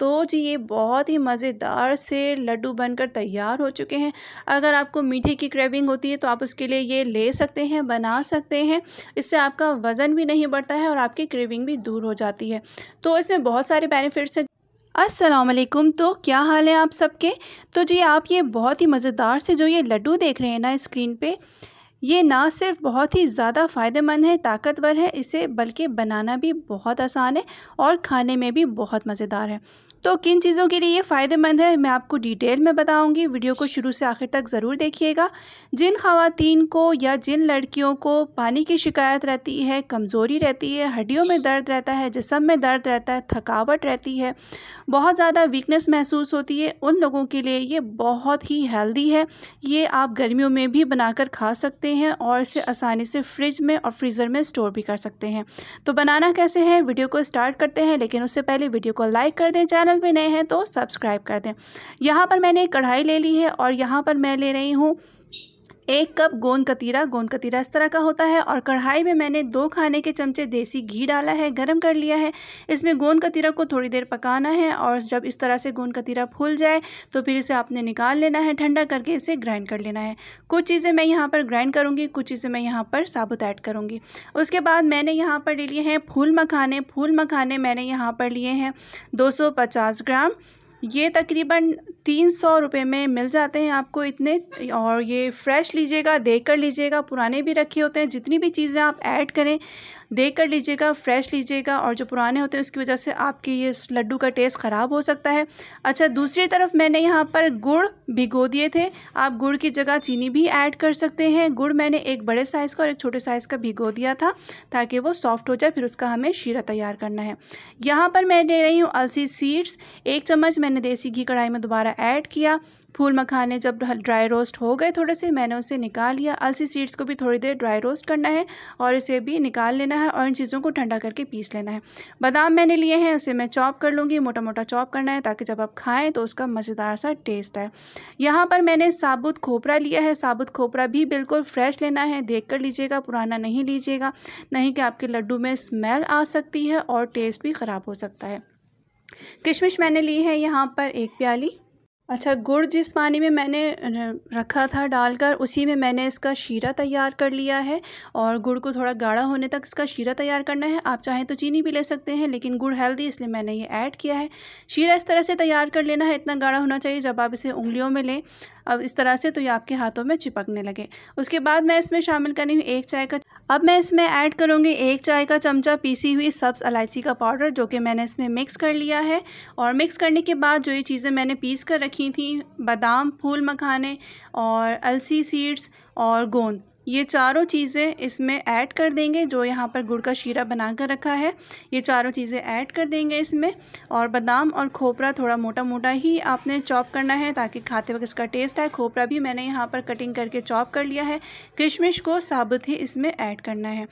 तो जी ये बहुत ही मज़ेदार से लड्डू बनकर तैयार हो चुके हैं अगर आपको मीठे की क्रेविंग होती है तो आप उसके लिए ये ले सकते हैं बना सकते हैं इससे आपका वज़न भी नहीं बढ़ता है और आपकी क्रेविंग भी दूर हो जाती है तो इसमें बहुत सारे बेनिफिट्स हैं असलकुम तो क्या हाल है आप सबके तो जी आप ये बहुत ही मज़ेदार से जो ये लड्डू देख रहे हैं ना स्क्रीन पर ये ना सिर्फ बहुत ही ज़्यादा फ़ायदेमंद है ताकतवर है इसे बल्कि बनाना भी बहुत आसान है और खाने में भी बहुत मज़ेदार है तो किन चीज़ों के लिए ये फ़ायदेमंद है मैं आपको डिटेल में बताऊंगी वीडियो को शुरू से आखिर तक ज़रूर देखिएगा जिन खातन को या जिन लड़कियों को पानी की शिकायत रहती है कमज़ोरी रहती है हड्डियों में दर्द रहता है जिसम में दर्द रहता है थकावट रहती है बहुत ज़्यादा वीकनेस महसूस होती है उन लोगों के लिए ये बहुत ही हेल्दी है ये आप गर्मियों में भी बना खा सकते सकते हैं और इसे आसानी से फ्रिज में और फ्रीज़र में स्टोर भी कर सकते हैं तो बनाना कैसे है वीडियो को स्टार्ट करते हैं लेकिन उससे पहले वीडियो को लाइक कर दें चैनल पर नए हैं तो सब्सक्राइब कर दें यहाँ पर मैंने कढ़ाई ले ली है और यहाँ पर मैं ले रही हूँ एक कप गोंद कतीरा गोंद कतीरा इस तरह का होता है और कढ़ाई में मैंने दो खाने के चमचे देसी घी डाला है गरम कर लिया है इसमें गोंद कतीरा को थोड़ी देर पकाना है और जब इस तरह से गोंद कतीरा फूल जाए तो फिर इसे आपने निकाल लेना है ठंडा करके इसे ग्राइंड कर लेना है कुछ चीज़ें मैं यहाँ पर ग्राइंड करूँगी कुछ चीज़ें मैं यहाँ पर साबुत ऐड करूँगी उसके बाद मैंने यहाँ पर ले लिए हैं फूल मखाने फूल मखाने मैंने यहाँ पर लिए हैं दो ग्राम ये तकरीबन तीन सौ रुपये में मिल जाते हैं आपको इतने और ये फ्रेश लीजिएगा देख कर लीजिएगा पुराने भी रखे होते हैं जितनी भी चीज़ें आप ऐड करें देख कर लीजिएगा फ्रेश लीजिएगा और जो पुराने होते हैं उसकी वजह से आपके ये लड्डू का टेस्ट ख़राब हो सकता है अच्छा दूसरी तरफ मैंने यहाँ पर गुड़ भिगो दिए थे आप गुड़ की जगह चीनी भी ऐड कर सकते हैं गुड़ मैंने एक बड़े साइज़ का और एक छोटे साइज़ का भिगो दिया था ताकि वो सॉफ्ट हो जाए फिर उसका हमें शीरा तैयार करना है यहाँ पर मैं ले रही हूँ अलसी सीड्स एक चम्मच मैंने देसी घी कढ़ाई में दोबारा वगैरह ऐड किया फूल मखाने जब ड्राई रोस्ट हो गए थोड़े से मैंने उसे निकाल लिया अलसी सीड्स को भी थोड़ी देर ड्राई रोस्ट करना है और इसे भी निकाल लेना है और इन चीज़ों को ठंडा करके पीस लेना है बादाम मैंने लिए हैं उसे मैं चॉप कर लूँगी मोटा मोटा चॉप करना है ताकि जब आप खाएँ तो उसका मज़ेदार सा टेस्ट आए यहाँ पर मैंने साबुत खोपरा लिया है साबुत खोपरा भी बिल्कुल फ्रेश लेना है देख कर लीजिएगा पुराना नहीं लीजिएगा नहीं कि आपके लड्डू में स्मेल आ सकती है और टेस्ट भी ख़राब हो सकता है किशमिश मैंने ली है यहाँ पर एक प्याली अच्छा गुड़ जिस पानी में मैंने रखा था डालकर उसी में मैंने इसका शीरा तैयार कर लिया है और गुड़ को थोड़ा गाढ़ा होने तक इसका शीरा तैयार करना है आप चाहें तो चीनी भी ले सकते हैं लेकिन गुड़ हेल्दी इसलिए मैंने ये ऐड किया है शीरा इस तरह से तैयार कर लेना है इतना गाढ़ा होना चाहिए जब आप इसे उंगलियों में लें अब इस तरह से तो ये आपके हाथों में चिपकने लगे उसके बाद मैं इसमें शामिल करी हूँ एक चाय का अब मैं इसमें ऐड करूँगी एक चाय का चमचा पीसी हुई सब्स इलायची का पाउडर जो कि मैंने इसमें मिक्स कर लिया है और मिक्स करने के बाद जो ये चीज़ें मैंने पीस कर रखी थी बादाम फूल मखाने और अलसी सीड्स और गोंद ये चारों चीज़ें इसमें ऐड कर देंगे जो यहाँ पर गुड़ का शीरा बना कर रखा है ये चारों चीज़ें ऐड कर देंगे इसमें और बादाम और खोपरा थोड़ा मोटा मोटा ही आपने चॉप करना है ताकि खाते वक्त इसका टेस्ट आए खोपरा भी मैंने यहाँ पर कटिंग करके चॉप कर लिया है किशमिश को साबुत ही इसमें ऐड करना है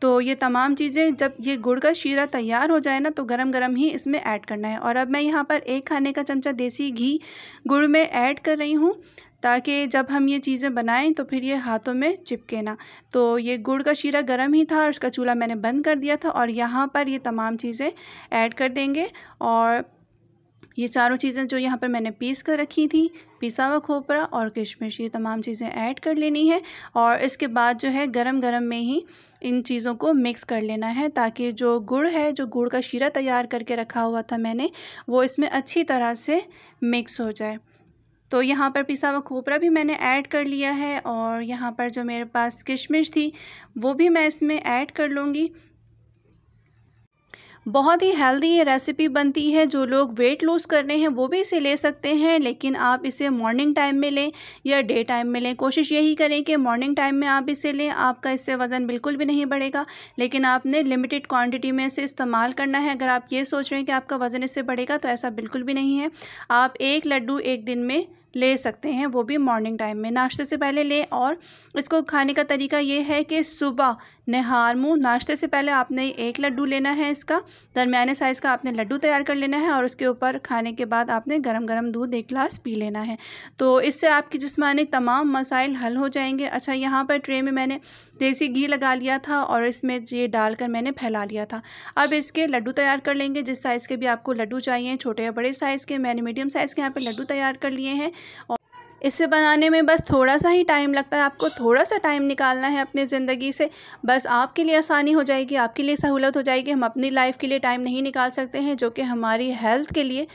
तो ये तमाम चीज़ें जब ये गुड़ का शीरा तैयार हो जाए ना तो गरम गरम ही इसमें ऐड करना है और अब मैं यहाँ पर एक खाने का चमचा देसी घी गुड़ में ऐड कर रही हूँ ताकि जब हम ये चीज़ें बनाएं तो फिर ये हाथों में चिपके ना तो ये गुड़ का शीरा गर्म ही था और उसका चूल्हा मैंने बंद कर दिया था और यहाँ पर ये तमाम चीज़ें ऐड कर देंगे और ये चारों चीज़ें जो यहाँ पर मैंने पीस कर रखी थी पिसा हुआ खोपरा और किशमिश ये तमाम चीज़ें ऐड कर लेनी है और इसके बाद जो है गरम गरम में ही इन चीज़ों को मिक्स कर लेना है ताकि जो गुड़ है जो गुड़ का शीरा तैयार करके रखा हुआ था मैंने वो इसमें अच्छी तरह से मिक्स हो जाए तो यहाँ पर पिसा हुआ खोपरा भी मैंने ऐड कर लिया है और यहाँ पर जो मेरे पास किशमिश थी वो भी मैं इसमें ऐड कर लूँगी बहुत ही हेल्दी ये रेसिपी बनती है जो लोग वेट लूज़ करने हैं वो भी इसे ले सकते हैं लेकिन आप इसे मॉर्निंग टाइम में लें या डे टाइम में लें कोशिश यही करें कि मॉर्निंग टाइम में आप इसे लें आपका इससे वज़न बिल्कुल भी नहीं बढ़ेगा लेकिन आपने लिमिटेड क्वांटिटी में इसे इस्तेमाल करना है अगर आप ये सोच रहे हैं कि आपका वज़न इससे बढ़ेगा तो ऐसा बिल्कुल भी नहीं है आप एक लड्डू एक दिन में ले सकते हैं वो भी मॉर्निंग टाइम में नाश्ते से पहले लें और इसको खाने का तरीका ये है कि सुबह नहार मुँह नाश्ते से पहले आपने एक लड्डू लेना है इसका दरमियाने साइज़ का आपने लड्डू तैयार कर लेना है और उसके ऊपर खाने के बाद आपने गर्म गर्म दूध एक गिलास पी लेना है तो इससे आपकी जिसमानी तमाम मसाइल हल हो जाएंगे अच्छा यहाँ पर ट्रे में मैंने देसी घी लगा लिया था और इसमें ये डालकर मैंने फैला लिया था अब इसके लड्डू तैयार कर लेंगे जिस साइज़ के भी आपको लड्डू चाहिए छोटे या बड़े साइज़ के मैंने मीडियम साइज़ के यहाँ पर लड्डू तैयार कर लिए हैं और इसे बनाने में बस थोड़ा सा ही टाइम लगता है आपको थोड़ा सा टाइम निकालना है अपनी ज़िंदगी से बस आपके लिए आसानी हो जाएगी आपके लिए सहूलत हो जाएगी हम अपनी लाइफ के लिए टाइम नहीं निकाल सकते हैं जो कि हमारी हेल्थ के लिए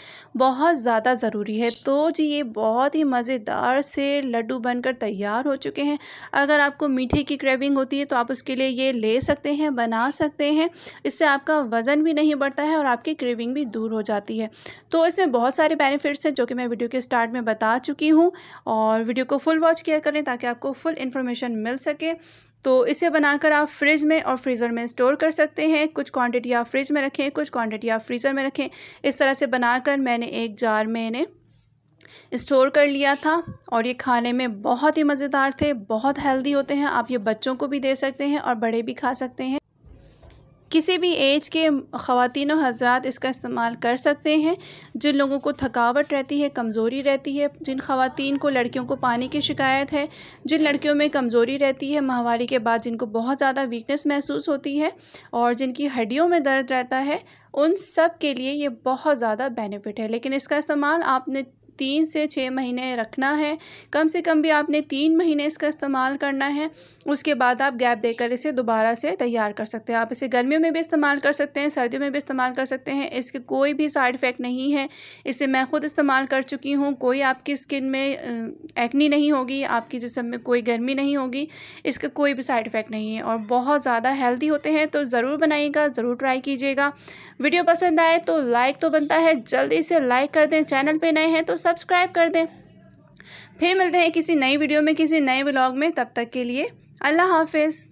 बहुत ज़्यादा ज़रूरी है तो जी ये बहुत ही मज़ेदार से लड्डू बनकर तैयार हो चुके हैं अगर आपको मीठे की क्रेविंग होती है तो आप उसके लिए ये ले सकते हैं बना सकते हैं इससे आपका वज़न भी नहीं बढ़ता है और आपकी क्रेविंग भी दूर हो जाती है तो इसमें बहुत सारे बेनिफिट्स हैं जो कि मैं वीडियो के स्टार्ट में बता चुकी हूँ और वीडियो को फुल वॉच किया करें ताकि आपको फुल इन्फॉर्मेशन मिल सके तो इसे बनाकर आप फ्रिज में और फ्रीज़र में स्टोर कर सकते हैं कुछ क्वांटिटी आप फ्रिज में रखें कुछ क्वांटिटी आप फ्रीज़र में रखें इस तरह से बनाकर मैंने एक जार में इन्हें स्टोर कर लिया था और ये खाने में बहुत ही मज़ेदार थे बहुत हेल्दी होते हैं आप ये बच्चों को भी दे सकते हैं और बड़े भी खा सकते हैं किसी भी एज के ख़वान हजरात इसका इस्तेमाल कर सकते हैं जिन लोगों को थकावट रहती है कमज़ोरी रहती है जिन खातन को लड़कियों को पानी की शिकायत है जिन लड़कियों में कमज़ोरी रहती है माहवारी के बाद जिनको बहुत ज़्यादा वीकनेस महसूस होती है और जिनकी हड्डियों में दर्द रहता है उन सब के लिए ये बहुत ज़्यादा बेनिफिट है लेकिन इसका इस्तेमाल आपने तीन से छः महीने रखना है कम से कम भी आपने तीन महीने इसका इस्तेमाल करना है उसके बाद आप गैप देकर इसे दोबारा से तैयार कर सकते हैं आप इसे गर्मियों में भी इस्तेमाल कर सकते हैं सर्दियों में भी इस्तेमाल कर सकते हैं इसके कोई भी साइड इफ़ेक्ट नहीं है इसे मैं ख़ुद इस्तेमाल कर चुकी हूँ कोई आपकी स्किन में एक्नी नहीं होगी आपकी जिसम में कोई गर्मी नहीं होगी इसका कोई भी साइड इफ़ेक्ट नहीं है और बहुत ज़्यादा हेल्दी होते हैं तो ज़रूर बनाइएगा ज़रूर ट्राई कीजिएगा वीडियो पसंद आए तो लाइक तो बनता है जल्दी से लाइक कर दें चैनल पर नए हैं तो सब्सक्राइब कर दें फिर मिलते हैं किसी नई वीडियो में किसी नए ब्लॉग में तब तक के लिए अल्लाह हाफिज़